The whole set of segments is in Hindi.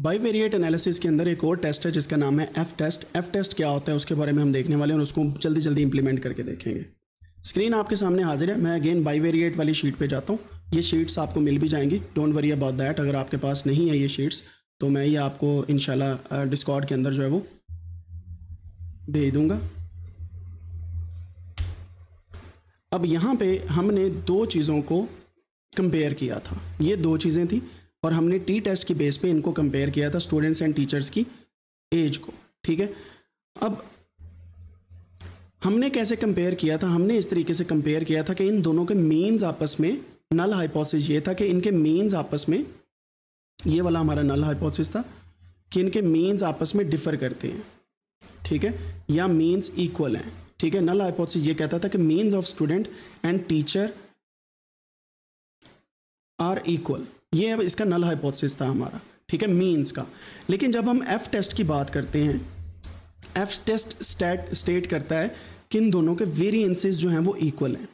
बाईवेरिएट एनालिसिस के अंदर एक और टेस्ट है जिसका नाम है एफ टेस्ट एफ टेस्ट क्या होता है उसके बारे में हम देखने वाले हैं और उसको जल्दी जल्दी इंप्लीमेंट करके देखेंगे स्क्रीन आपके सामने हाजिर है मैं अगेन बाईवेरिएट वाली शीट पे जाता हूँ ये शीट्स आपको मिल भी जाएंगी डोंट वरी अबाउट दैट अगर आपके पास नहीं है ये शीट्स तो मैं ये आपको इन डिस्कॉर्ड के अंदर जो है वो भेज दूँगा अब यहाँ पर हमने दो चीज़ों को कंपेयर किया था ये दो चीज़ें थी और हमने टी टेस्ट की बेस पे इनको कंपेयर किया था स्टूडेंट्स एंड टीचर्स की एज को ठीक है अब हमने कैसे कंपेयर किया था हमने इस तरीके से कंपेयर किया था कि इन दोनों के मेन्स आपस में नल हाइपोसिस ये था कि इनके मेन्स आपस में ये वाला हमारा नल हाइपोसिस था कि इनके मेन्स आपस में डिफ़र करते हैं ठीक है या मेन्स इक्वल हैं ठीक है नल हाइपोसिस ये कहता था कि means of student and teacher are equal ये इसका नल हाइपोथेसिस था हमारा ठीक है मीन्स का लेकिन जब हम एफ टेस्ट की बात करते हैं एफ टेस्ट स्टेट स्टेट करता है कि इन दोनों के वेरिएंसेस जो हैं वो इक्वल हैं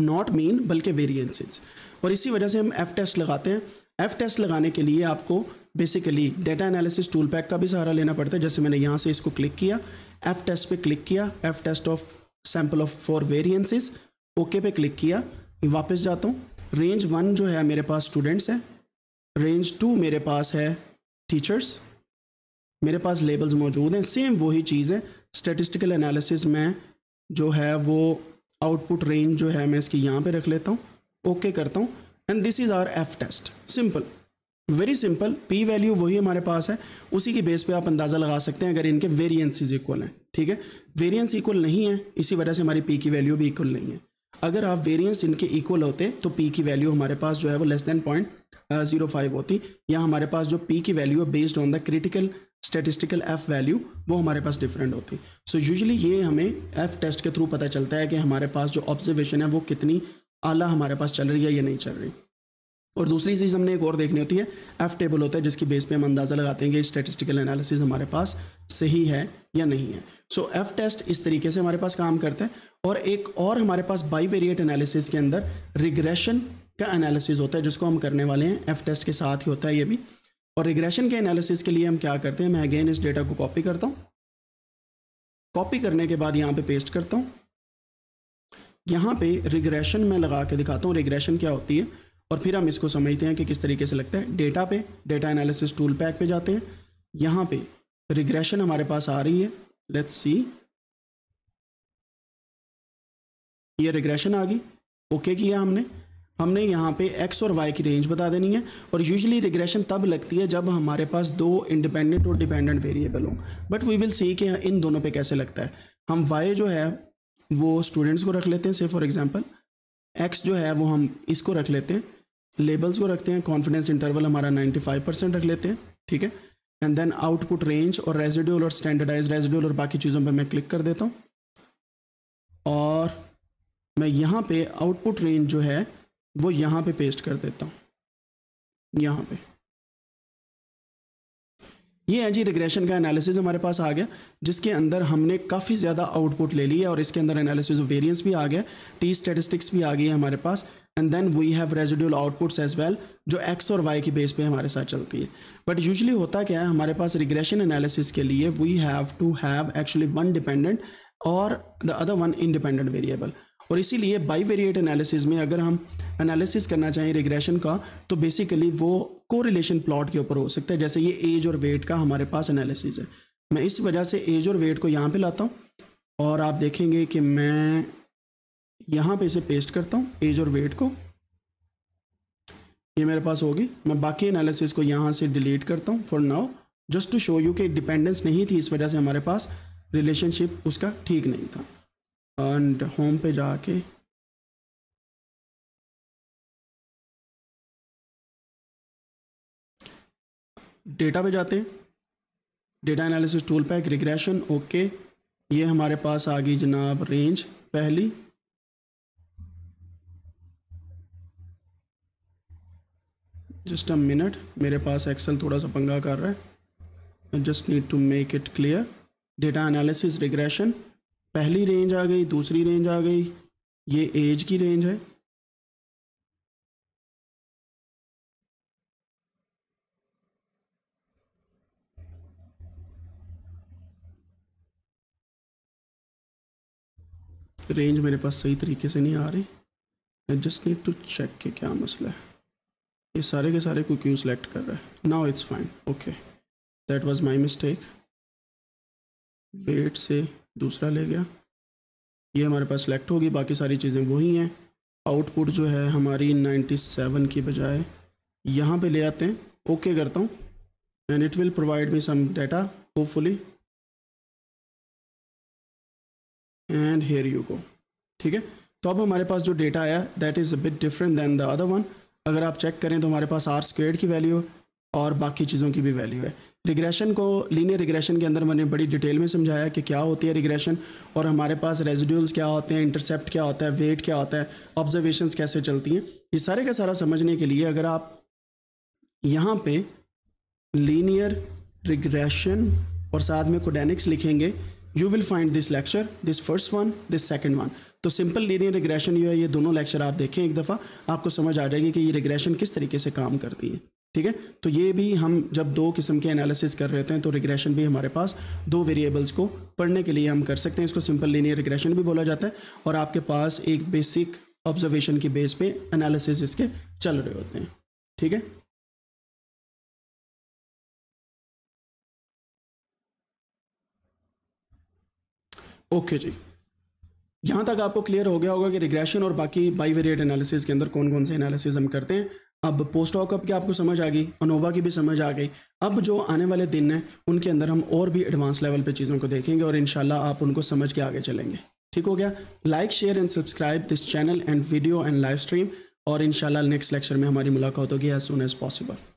नॉट मीन बल्कि वेरिएंसेस और इसी वजह से हम एफ टेस्ट लगाते हैं एफ टेस्ट लगाने के लिए आपको basically data analysis tool pack का भी सहारा लेना पड़ता है जैसे मैंने यहाँ से इसको क्लिक किया एफ टेस्ट पे क्लिक किया F test of sample of for variances okay पे क्लिक किया वापस जाता हूँ रेंज वन जो है मेरे पास स्टूडेंट्स है रेंज टू मेरे पास है टीचर्स मेरे पास लेबल्स मौजूद हैं सेम वही चीज़ है स्टेटिस्टिकल एनालिसिस में जो है वो आउटपुट रेंज जो है मैं इसकी यहाँ पे रख लेता हूँ ओके okay करता हूँ and this is our F test simple very simple P value वही हमारे पास है उसी के बेस पे आप अंदाज़ा लगा सकते हैं अगर इनके वेरियंसिस इक्वल हैं ठीक है वेरियंस इक्वल नहीं है इसी वजह से हमारी पी की वैल्यू भी इक्वल नहीं है अगर आप वेरियंस इनके इक्वल होते तो पी की वैल्यू हमारे पास जो है वो less than point zero five होती या हमारे पास जो पी की वैल्यू है based on the critical statistical F value वो हमारे पास डिफरेंट होती सो so यूजली ये हमें एफ टेस्ट के थ्रू पता चलता है कि हमारे पास जो ऑब्जर्वेशन है वो कितनी आला हमारे पास चल रही है या नहीं चल रही और दूसरी चीज़ हमने एक और देखनी होती है एफ टेबल होता है जिसकी बेस पे हम अंदाज़ा लगाते हैं कि स्टेटिस्टिकल एनालिसिस हमारे पास सही है या नहीं है सो एफ टेस्ट इस तरीके से हमारे पास काम करता है और एक और हमारे पास बाईवेरिएट एनालिसिस के अंदर रिग्रेशन का एनालिसिस होता है जिसको हम करने वाले हैं एफ टेस्ट के साथ ही होता है ये भी और रिग्रेशन के एनालिसिस के लिए हम क्या करते हैं मैं अगेन इस डेटा को कॉपी करता हूँ कॉपी करने के बाद यहाँ पे पेस्ट करता हूँ यहाँ पे रिग्रेशन मैं लगा के दिखाता हूँ रिग्रेशन क्या होती है और फिर हम इसको समझते हैं कि किस तरीके से लगता है डेटा पे डेटा एनालिसिस टूल पैक पे जाते हैं यहाँ पे रिग्रेशन हमारे पास आ रही है लेट्स सी ये रिग्रेशन आ गई ओके okay किया हमने हमने यहाँ पे एक्स और वाई की रेंज बता देनी है और यूजली रिग्रेशन तब लगती है जब हमारे पास दो इंडिपेंडेंट और डिपेंडेंट वेरिएबल हों बट वी विल सी कि इन दोनों पे कैसे लगता है हम वाई जो है वो स्टूडेंट्स को रख लेते हैं से फॉर एग्जांपल एक्स जो है वो हम इसको रख लेते हैं लेबल्स को रखते हैं कॉन्फिडेंस इंटरवल हमारा नाइन्टी परसेंट रख लेते हैं ठीक है एंड देन आउटपुट रेंज और रेजिड्यूल और स्टैंडर्डाइज रेजिड्यूल और बाकी चीज़ों पे मैं क्लिक कर देता हूँ और मैं यहाँ पे आउटपुट रेंज जो है वो यहाँ पे पेस्ट कर देता हूँ यहाँ पे ये है जी रिग्रेशन का एनालिसिस हमारे पास आ गया जिसके अंदर हमने काफ़ी ज़्यादा आउटपुट ले लिया है और इसके अंदर एनालिसिस ऑफ वेरिएंस भी आ गया टी स्टेटिस्टिक्स भी आ गई है हमारे पास and then we have residual outputs as well जो एक्स और वाई की बेस पे हमारे साथ चलती है बट यूजली होता क्या है हमारे पास रिग्रेशन एनालिसिस के लिए we have to have actually one dependent और the other one independent variable और इसीलिए बाई वेरिएट एनालिसिस में अगर हम एनालिसिस करना चाहें रिग्रेशन का तो बेसिकली वो को रिलेशन प्लॉट के ऊपर हो सकता है जैसे ये एज और वेट का हमारे पास एनालिसिस है मैं इस वजह से एज और वेट को यहाँ पे लाता हूँ और आप देखेंगे कि मैं यहाँ पे इसे पेस्ट करता हूँ एज और वेट को ये मेरे पास होगी मैं बाकी एनालिसिस को यहाँ से डिलीट करता हूँ for now just to show you कि डिपेंडेंस नहीं थी इस वजह से हमारे पास रिलेशनशिप उसका ठीक नहीं था एंड होम पे जाके डेटा पे जाते हैं data analysis tool pack regression okay ये हमारे पास आ गई जनाब रेंज पहली जस्ट अ मिनट मेरे पास एक्सेल थोड़ा सा पंगा कर रहा है just need to make it clear data analysis regression पहली रेंज आ गई दूसरी रेंज आ गई ये एज की रेंज है रेंज मेरे पास सही तरीके से नहीं आ रही जस्ट नीड टू चेक के क्या मसला है ये सारे के सारे कुकीज़ सेलेक्ट कर रहा है now it's fine okay that was my mistake wait से दूसरा ले गया ये हमारे पास सेलेक्ट होगी बाकी सारी चीज़ें वही हैं आउटपुट जो है हमारी 97 की बजाय यहाँ पे ले आते हैं ओके okay करता हूँ and it will provide me some data hopefully and here you go ठीक है तो अब हमारे पास जो डेटा आया that is a bit different than the other one अगर आप चेक करें तो हमारे पास आर स्क्वेड की वैल्यू और बाकी चीज़ों की भी वैल्यू है रिग्रेशन को लीनियर रिग्रेशन के अंदर मैंने बड़ी डिटेल में समझाया कि क्या होती है रिग्रेशन और हमारे पास रेजिड्यूल्स क्या होते हैं इंटरसेप्ट क्या होता है वेट क्या होता है ऑब्जर्वेशंस कैसे चलती हैं ये सारे का सारा समझने के लिए अगर आप यहाँ पे लीनियर रिग्रेशन और साथ में कोडेनिक्स लिखेंगे you will find this lecture this first one this second one तो सिंपल लीनियर रिग्रेशन ये है ये दोनों लेक्चर आप देखें एक दफ़ा आपको समझ आ जाएगी कि ये रिग्रेशन किस तरीके से काम करती है ठीक है तो ये भी हम जब दो किस्म के एनालिसिस कर रहे होते हैं तो रिग्रेशन भी हमारे पास दो वेरिएबल्स को पढ़ने के लिए हम कर सकते हैं इसको सिंपल लीनियर रिग्रेशन भी बोला जाता है और आपके पास एक बेसिक ऑब्जर्वेशन की बेस पे एनालिसिस इसके चल रहे होते हैं ठीक है ओके जी यहाँ तक आपको क्लियर हो गया होगा कि रिग्रेशन और बाकी बाईवेरिएट एनालिसिस के अंदर कौन कौन से एनालिसिस हम करते हैं अब पोस्ट ऑकअप की आपको समझ आ गई अनोवा की भी समझ आ गई अब जो आने वाले दिन हैं उनके अंदर हम और भी एडवांस लेवल पे चीज़ों को देखेंगे और इन आप उनको समझ के आगे चलेंगे ठीक हो गया like share and subscribe this channel and video and live stream और इन नेक्स्ट लेक्चर में हमारी मुलाकात होगी एज सुन एज़ पॉसिबल